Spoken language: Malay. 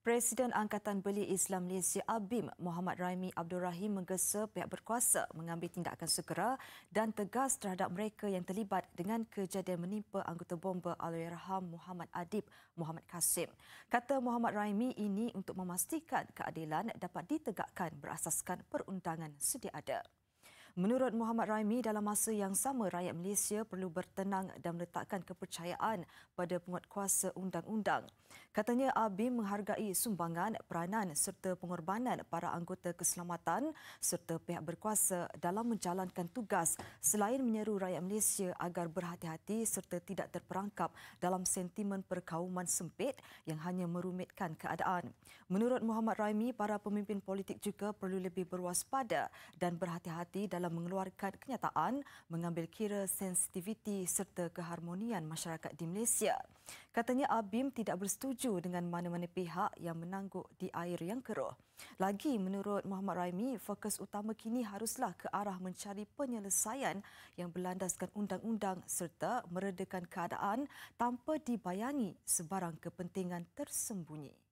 Presiden Angkatan Beli Islam Malaysia ABIM Muhammad Raimi Abdul Rahim menggesa pihak berkuasa mengambil tindakan segera dan tegas terhadap mereka yang terlibat dengan kejadian menimpa anggota bomba Al-Irham Muhammad Adib Muhammad Kasim. Kata Muhammad Raimi ini untuk memastikan keadilan dapat ditegakkan berasaskan perundangan sedia ada. Menurut Muhammad Raimi, dalam masa yang sama rakyat Malaysia perlu bertenang dan meletakkan kepercayaan pada penguatkuasa undang-undang. Katanya ABI menghargai sumbangan, peranan serta pengorbanan para anggota keselamatan serta pihak berkuasa dalam menjalankan tugas selain menyeru rakyat Malaysia agar berhati-hati serta tidak terperangkap dalam sentimen perkauman sempit yang hanya merumitkan keadaan. Menurut Muhammad Raimi, para pemimpin politik juga perlu lebih berwaspada dan berhati-hati dalam dalam mengeluarkan kenyataan mengambil kira sensitiviti serta keharmonian masyarakat di Malaysia. Katanya ABIM tidak bersetuju dengan mana-mana pihak yang menangguk di air yang keruh. Lagi menurut Muhammad Raimi, fokus utama kini haruslah ke arah mencari penyelesaian yang berlandaskan undang-undang serta meredakan keadaan tanpa dibayangi sebarang kepentingan tersembunyi.